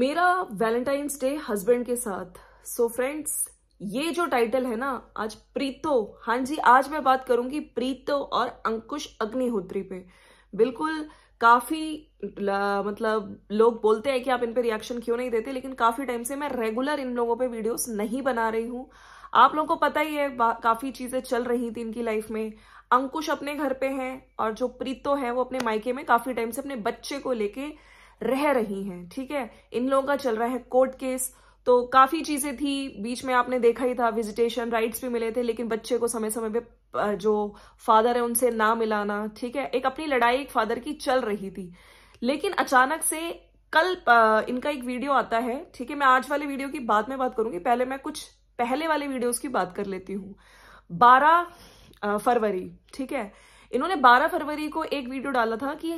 मेरा Valentine's day husband के साथ सो so फ्रेंड्स ये जो टाइटल है ना आज प्रीतो हाँ जी आज मैं बात करूंगी प्रीतो और अंकुश अग्निहोत्री पे बिल्कुल काफी मतलब लोग बोलते हैं कि आप इन पे रिएक्शन क्यों नहीं देते लेकिन काफी टाइम से मैं रेगुलर इन लोगों पे वीडियोस नहीं बना रही हूं आप लोगों को पता ही है काफी चीजें चल रही थी इनकी लाइफ में अंकुश अपने घर पे हैं और जो प्रीतो है वो अपने मायके में काफी टाइम से अपने बच्चे को लेके रह रही हैं ठीक है इन लोगों का चल रहा है कोर्ट केस तो काफी चीजें थी बीच में आपने देखा ही था विजिटेशन राइट्स भी मिले थे लेकिन बच्चे को समय समय पे जो फादर है उनसे ना मिलाना ठीक है एक अपनी लड़ाई एक फादर की चल रही थी लेकिन अचानक से कल इनका एक वीडियो आता है ठीक है मैं आज वाले वीडियो की बाद में बात करूंगी पहले मैं कुछ पहले वाले वीडियोस की बात कर लेती हूँ बारह फरवरी ठीक है इन्होंने 12 फरवरी को एक वीडियो डाला था कि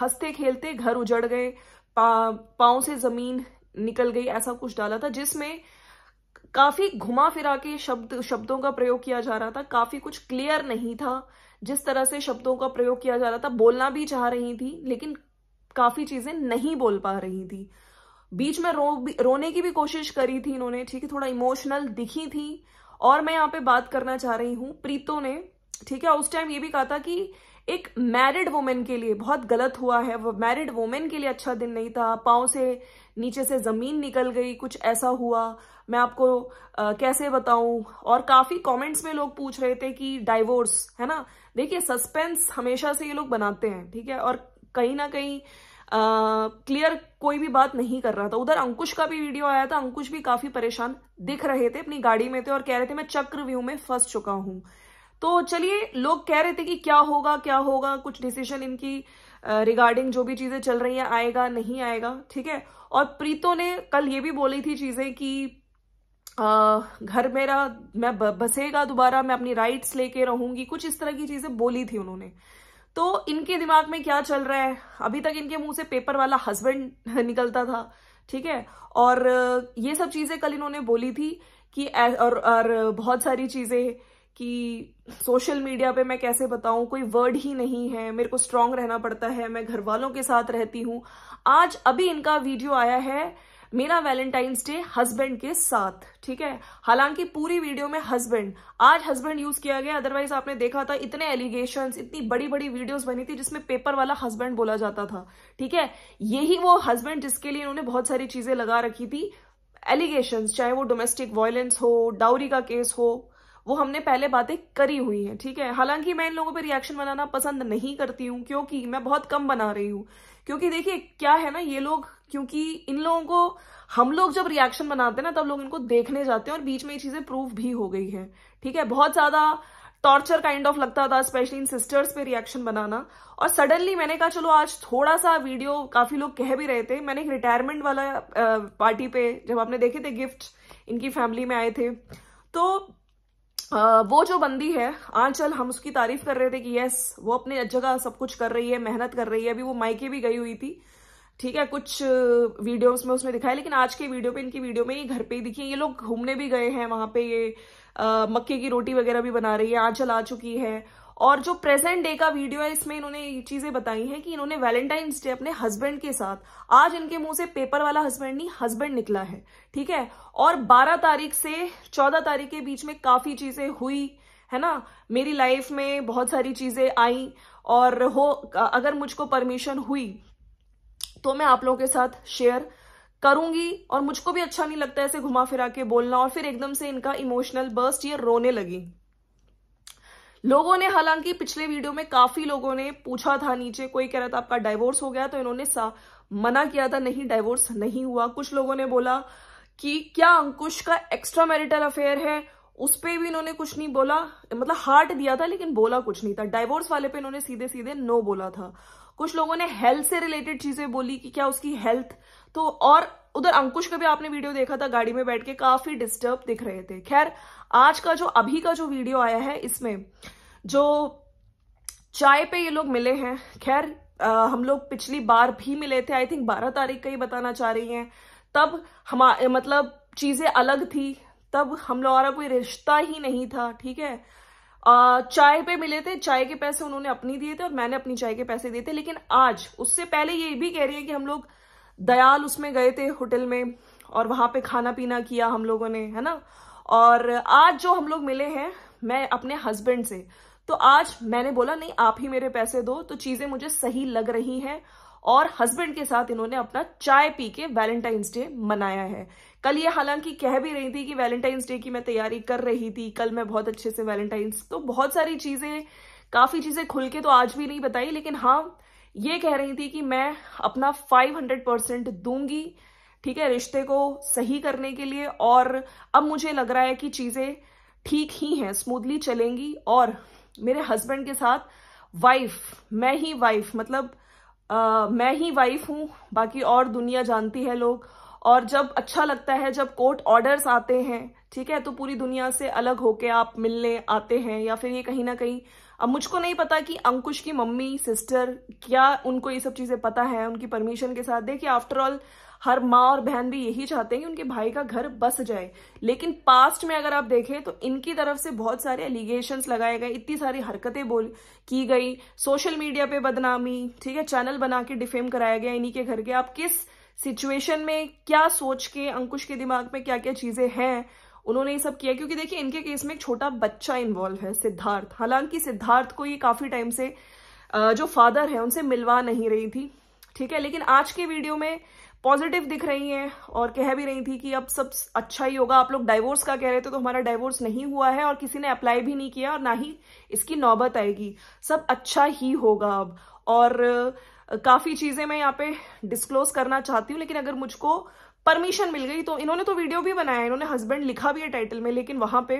हंसते खेलते घर उजड़ गए पा, से जमीन निकल गई ऐसा कुछ डाला था जिसमें काफी घुमा फिरा के शब्द शब्दों का प्रयोग किया जा रहा था काफी कुछ क्लियर नहीं था जिस तरह से शब्दों का प्रयोग किया जा रहा था बोलना भी चाह रही थी लेकिन काफी चीजें नहीं बोल पा रही थी बीच में रो रोने की भी कोशिश करी थी इन्होंने ठीक है थोड़ा इमोशनल दिखी थी और मैं यहाँ पे बात करना चाह रही हूं प्रीतो ने ठीक है उस टाइम ये भी कहा था कि एक मैरिड वुमेन के लिए बहुत गलत हुआ है वो मैरिड वुमेन के लिए अच्छा दिन नहीं था पाओ से नीचे से ज़मीन निकल गई कुछ ऐसा हुआ मैं आपको आ, कैसे बताऊं और काफ़ी कमेंट्स में लोग पूछ रहे थे कि डाइवोर्स है ना देखिए सस्पेंस हमेशा से ये लोग बनाते हैं ठीक है और कहीं ना कहीं क्लियर कोई भी बात नहीं कर रहा था उधर अंकुश का भी वीडियो आया था अंकुश भी काफ़ी परेशान दिख रहे थे अपनी गाड़ी में थे और कह रहे थे मैं चक्र व्यू में फंस चुका हूँ तो चलिए लोग कह रहे थे कि क्या होगा क्या होगा कुछ डिसीजन इनकी रिगार्डिंग जो भी चीजें चल रही हैं आएगा नहीं आएगा ठीक है और प्रीतो ने कल ये भी बोली थी चीजें कि घर मेरा मैं बसेगा दोबारा मैं अपनी राइट्स लेके रहूंगी कुछ इस तरह की चीजें बोली थी उन्होंने तो इनके दिमाग में क्या चल रहा है अभी तक इनके मुंह से पेपर वाला हस्बैंड निकलता था ठीक है और ये सब चीजें कल इन्होंने बोली थी कि और, और बहुत सारी चीजें कि सोशल मीडिया पे मैं कैसे बताऊं कोई वर्ड ही नहीं है मेरे को स्ट्रांग रहना पड़ता है मैं घर वालों के साथ रहती हूं आज अभी इनका वीडियो आया है मेरा वैलेंटाइंस डे हस्बैंड के साथ ठीक है हालांकि पूरी वीडियो में हस्बैंड आज हस्बैंड यूज किया गया अदरवाइज आपने देखा था इतने एलिगेशन इतनी बड़ी बड़ी वीडियोस बनी थी जिसमें पेपर वाला हस्बैंड बोला जाता था ठीक है यही वो हस्बैंड जिसके लिए उन्होंने बहुत सारी चीजें लगा रखी थी एलिगेशन चाहे वो डोमेस्टिक वायलेंस हो डाउरी का केस हो वो हमने पहले बातें करी हुई हैं ठीक है हालांकि मैं इन लोगों पे रिएक्शन बनाना पसंद नहीं करती हूँ क्योंकि मैं बहुत कम बना रही हूँ क्योंकि देखिए क्या है ना ये लोग क्योंकि इन लोगों को हम लोग जब रिएक्शन बनाते हैं ना तब लोग इनको देखने जाते हैं और बीच में ये चीजें प्रूव भी हो गई है ठीक है बहुत ज्यादा टॉर्चर काइंड ऑफ लगता था स्पेशली इन सिस्टर्स पे रिएक्शन बनाना और सडनली मैंने कहा चलो आज थोड़ा सा वीडियो काफी लोग कह भी रहे थे मैंने एक रिटायरमेंट वाला पार्टी पे जब आपने देखे थे गिफ्ट इनकी फैमिली में आए थे तो वो जो बंदी है आंचल हम उसकी तारीफ कर रहे थे कि यस वो अपने जगह सब कुछ कर रही है मेहनत कर रही है अभी वो मायके भी गई हुई थी ठीक है कुछ वीडियोस में उसने दिखाया लेकिन आज के वीडियो पे इनकी वीडियो में ये घर पे ही दिखी है ये लोग घूमने भी गए हैं वहां पे ये मक्के की रोटी वगैरह भी बना रही है आंचल आ चुकी है और जो प्रेजेंट डे का वीडियो है इसमें इन्होंने ये चीजें बताई हैं कि इन्होंने वैलेंटाइंस डे अपने हस्बैंड के साथ आज इनके मुंह से पेपर वाला हस्बैंड नहीं हस्बैंड निकला है ठीक है और 12 तारीख से 14 तारीख के बीच में काफी चीजें हुई है ना मेरी लाइफ में बहुत सारी चीजें आई और हो अगर मुझको परमिशन हुई तो मैं आप लोगों के साथ शेयर करूंगी और मुझको भी अच्छा नहीं लगता ऐसे घुमा फिरा के बोलना और फिर एकदम से इनका इमोशनल बर्स्ट ये रोने लगी लोगों ने हालांकि पिछले वीडियो में काफी लोगों ने पूछा था नीचे कोई कह रहा था आपका डाइवोर्स हो गया तो इन्होंने मना किया था नहीं डाइवोर्स नहीं हुआ कुछ लोगों ने बोला कि क्या अंकुश का एक्स्ट्रा मैरिटल अफेयर है उस पर भी इन्होंने कुछ नहीं बोला मतलब हार्ट दिया था लेकिन बोला कुछ नहीं था डाइवोर्स वाले पे इन्होंने सीधे सीधे नो बोला था कुछ लोगों ने हेल्थ से रिलेटेड चीजें बोली कि क्या उसकी हेल्थ तो और उधर अंकुश का भी आपने वीडियो देखा था गाड़ी में बैठ के काफी डिस्टर्ब दिख रहे थे खैर आज का जो अभी का जो वीडियो आया है इसमें जो चाय पे ये लोग मिले हैं खैर हम लोग पिछली बार भी मिले थे आई थिंक बारह तारीख का ही बताना चाह रही हैं तब हम मतलब चीज़ें अलग थी तब हम लोग कोई रिश्ता ही नहीं था ठीक है आ, चाय पे मिले थे चाय के पैसे उन्होंने अपनी दिए थे और मैंने अपनी चाय के पैसे दिए थे लेकिन आज उससे पहले ये भी कह रही है कि हम लोग दयाल उसमें गए थे होटल में और वहां पे खाना पीना किया हम लोगों ने है ना और आज जो हम लोग मिले हैं मैं अपने हस्बैंड से तो आज मैंने बोला नहीं आप ही मेरे पैसे दो तो चीजें मुझे सही लग रही हैं और हस्बैंड के साथ इन्होंने अपना चाय पी के वैलेंटाइंस डे मनाया है कल ये हालांकि कह भी रही थी कि वैलेंटाइंस डे की मैं तैयारी कर रही थी कल मैं बहुत अच्छे से वैलेंटाइंस तो बहुत सारी चीजें काफी चीजें खुल के तो आज भी नहीं बताई लेकिन हाँ ये कह रही थी कि मैं अपना 500 परसेंट दूंगी ठीक है रिश्ते को सही करने के लिए और अब मुझे लग रहा है कि चीज़ें ठीक ही हैं स्मूथली चलेंगी और मेरे हस्बैंड के साथ वाइफ मैं ही वाइफ मतलब आ, मैं ही वाइफ हूं बाकी और दुनिया जानती है लोग और जब अच्छा लगता है जब कोर्ट ऑर्डर्स आते हैं ठीक है तो पूरी दुनिया से अलग होके आप मिलने आते हैं या फिर ये कहीं ना कहीं अब मुझको नहीं पता कि अंकुश की मम्मी सिस्टर क्या उनको ये सब चीज़ें पता है उनकी परमिशन के साथ देखिए आफ्टरऑल हर माँ और बहन भी यही चाहते हैं कि उनके भाई का घर बस जाए लेकिन पास्ट में अगर आप देखें तो इनकी तरफ से बहुत सारे एलिगेशन लगाए गए इतनी सारी हरकतें बोल की गई सोशल मीडिया पे बदनामी ठीक है चैनल बना के डिफेम कराया गया इन्हीं के घर के आप किस सिचुएशन में क्या सोच के अंकुश के दिमाग में क्या क्या चीजें हैं उन्होंने ये सब किया क्योंकि देखिए इनके केस में एक छोटा बच्चा इन्वॉल्व है सिद्धार्थ हालांकि सिद्धार्थ को ये काफी टाइम से जो फादर है उनसे मिलवा नहीं रही थी ठीक है लेकिन आज के वीडियो में पॉजिटिव दिख रही हैं और कह भी रही थी कि अब सब अच्छा ही होगा आप लोग डाइवोर्स का कह रहे थे तो हमारा डाइवोर्स नहीं हुआ है और किसी ने अप्लाई भी नहीं किया और ना ही इसकी नौबत आएगी सब अच्छा ही होगा अब और काफ़ी चीज़ें मैं यहाँ पे डिस्क्लोज करना चाहती हूँ लेकिन अगर मुझको परमिशन मिल गई तो इन्होंने तो वीडियो भी बनाया इन्होंने हस्बैंड लिखा भी है टाइटल में लेकिन वहां पे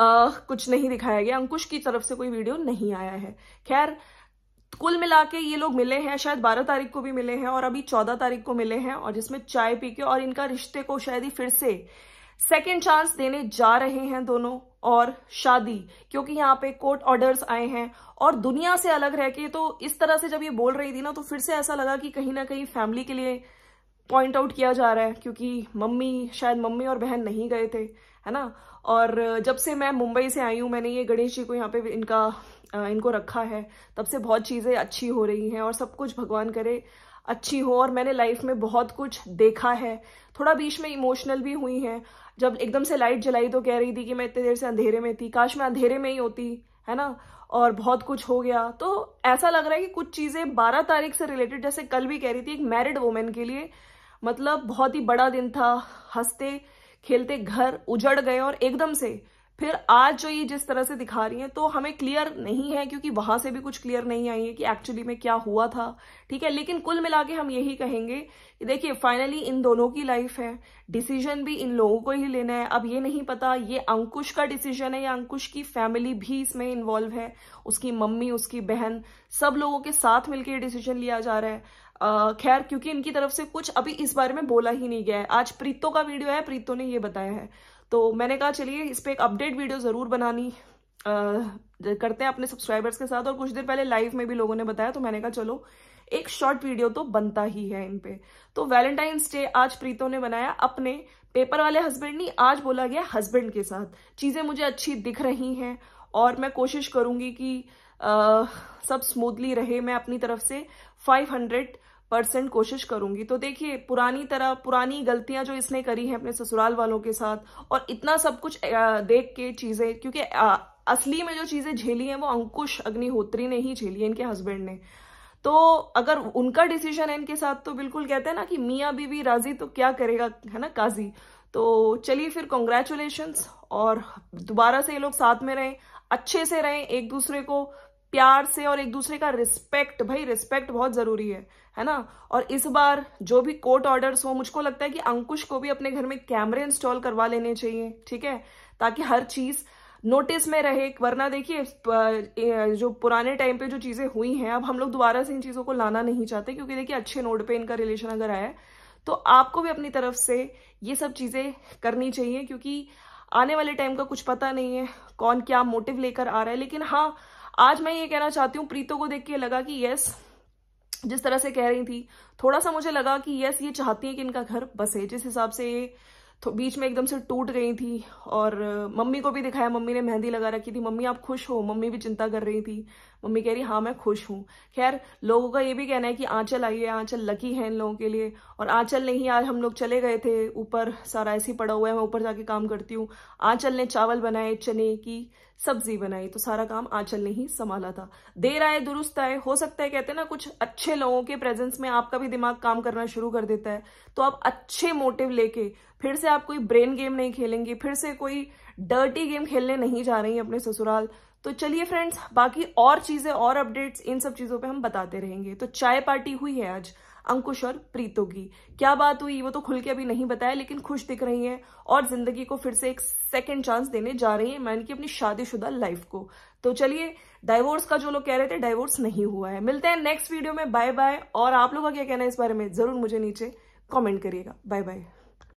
आ, कुछ नहीं दिखाया गया अंकुश की तरफ से कोई वीडियो नहीं आया है खैर कुल मिला के ये लोग मिले हैं शायद बारह तारीख को भी मिले हैं और अभी चौदह तारीख को मिले हैं और जिसमें चाय पी के और इनका रिश्ते को शायद ही फिर से सेकेंड चांस देने जा रहे हैं दोनों और शादी क्योंकि यहाँ पे कोर्ट ऑर्डर्स आए हैं और दुनिया से अलग रह के तो इस तरह से जब ये बोल रही थी ना तो फिर से ऐसा लगा कि कहीं ना कहीं फैमिली के लिए पॉइंट आउट किया जा रहा है क्योंकि मम्मी शायद मम्मी और बहन नहीं गए थे है ना और जब से मैं मुंबई से आई हूं मैंने ये गणेश जी को यहाँ पे इनका इनको रखा है तब से बहुत चीज़ें अच्छी हो रही हैं और सब कुछ भगवान करे अच्छी हो और मैंने लाइफ में बहुत कुछ देखा है थोड़ा बीच में इमोशनल भी हुई हैं जब एकदम से लाइट जलाई तो कह रही थी कि मैं इतने देर से अंधेरे में थी काश मैं अंधेरे में ही होती है ना और बहुत कुछ हो गया तो ऐसा लग रहा है कि कुछ चीज़ें बारह तारीख से रिलेटेड जैसे कल भी कह रही थी एक मैरिड वुमेन के लिए मतलब बहुत ही बड़ा दिन था हंसते खेलते घर उजड़ गए और एकदम से फिर आज जो ये जिस तरह से दिखा रही हैं तो हमें क्लियर नहीं है क्योंकि वहां से भी कुछ क्लियर नहीं आई है कि एक्चुअली में क्या हुआ था ठीक है लेकिन कुल मिला के हम यही कहेंगे कि देखिए फाइनली इन दोनों की लाइफ है डिसीजन भी इन लोगों को ही लेना है अब ये नहीं पता ये अंकुश का डिसीजन है या अंकुश की फैमिली भी इसमें इन्वॉल्व है उसकी मम्मी उसकी बहन सब लोगों के साथ मिलकर ये डिसीजन लिया जा रहा है खैर क्योंकि इनकी तरफ से कुछ अभी इस बारे में बोला ही नहीं गया है आज प्रीतो का वीडियो है प्रीतो ने ये बताया है तो मैंने कहा चलिए इस पर एक अपडेट वीडियो ज़रूर बनानी आ, करते हैं अपने सब्सक्राइबर्स के साथ और कुछ देर पहले लाइव में भी लोगों ने बताया तो मैंने कहा चलो एक शॉर्ट वीडियो तो बनता ही है इन पे तो वैलेंटाइंस डे आज प्रीतो ने बनाया अपने पेपर वाले हस्बैंड नहीं आज बोला गया हस्बैंड के साथ चीज़ें मुझे अच्छी दिख रही हैं और मैं कोशिश करूंगी कि आ, सब स्मूथली रहे मैं अपनी तरफ से 500 परसेंट कोशिश करूंगी तो देखिए पुरानी तरह पुरानी गलतियां जो इसने करी हैं अपने ससुराल वालों के साथ और इतना सब कुछ देख के चीजें क्योंकि असली में जो चीजें झेली हैं वो अंकुश अग्निहोत्री ने ही झेली है इनके हस्बैंड ने तो अगर उनका डिसीजन है इनके साथ तो बिल्कुल कहते हैं ना कि मियाँ बीवी राजी तो क्या करेगा है ना काजी तो चलिए फिर कॉन्ग्रेचुलेशन और दोबारा से ये लोग साथ में रहें अच्छे से रहें एक दूसरे को प्यार से और एक दूसरे का रिस्पेक्ट भाई रिस्पेक्ट बहुत जरूरी है है ना और इस बार जो भी कोर्ट ऑर्डर्स हो मुझको लगता है कि अंकुश को भी अपने घर में कैमरे इंस्टॉल करवा लेने चाहिए ठीक है ताकि हर चीज नोटिस में रहे वरना देखिए जो पुराने टाइम पे जो चीजें हुई हैं अब हम लोग दोबारा से इन चीजों को लाना नहीं चाहते क्योंकि देखिए अच्छे नोट पे इनका रिलेशन अगर आया तो आपको भी अपनी तरफ से ये सब चीजें करनी चाहिए क्योंकि आने वाले टाइम का कुछ पता नहीं है कौन क्या मोटिव लेकर आ रहा है लेकिन हाँ आज मैं ये कहना चाहती हूँ प्रीतो को देख के लगा कि यस जिस तरह से कह रही थी थोड़ा सा मुझे लगा कि यस ये चाहती है कि इनका घर बसे जिस हिसाब से ये तो बीच में एकदम से टूट गई थी और मम्मी को भी दिखाया मम्मी ने मेहंदी लगा रखी थी मम्मी आप खुश हो मम्मी भी चिंता कर रही थी मम्मी कह रही हाँ मैं खुश हूँ खैर लोगों का ये भी कहना है कि आंचल आई है आंचल लकी है इन लोगों के लिए और आंचल नहीं आज हम लोग चले गए थे ऊपर सारा ऐसे ही पड़ा हुआ है मैं ऊपर जाके काम करती हूँ आंचल ने चावल बनाए चने की सब्जी बनाई तो सारा काम आंचल ने ही संभाला था देर आए दुरुस्त आए हो सकता है कहते हैं ना कुछ अच्छे लोगों के प्रेजेंस में आपका भी दिमाग काम करना शुरू कर देता है तो आप अच्छे मोटिव लेके फिर से आप कोई ब्रेन गेम नहीं खेलेंगे फिर से कोई डर्टी गेम खेलने नहीं जा रही अपने ससुराल तो चलिए फ्रेंड्स बाकी और चीज़ें और अपडेट्स इन सब चीज़ों पे हम बताते रहेंगे तो चाय पार्टी हुई है आज अंकुश और प्रीतो की क्या बात हुई वो तो खुल के अभी नहीं बताया लेकिन खुश दिख रही हैं और जिंदगी को फिर से एक सेकेंड चांस देने जा रही हैं मैंने की अपनी शादीशुदा लाइफ को तो चलिए डाइवोर्स का जो लोग कह रहे थे डाइवोर्स नहीं हुआ है मिलते हैं नेक्स्ट वीडियो में बाय बाय और आप लोगों का क्या कहना है इस बारे में जरूर मुझे नीचे कॉमेंट करिएगा बाय बाय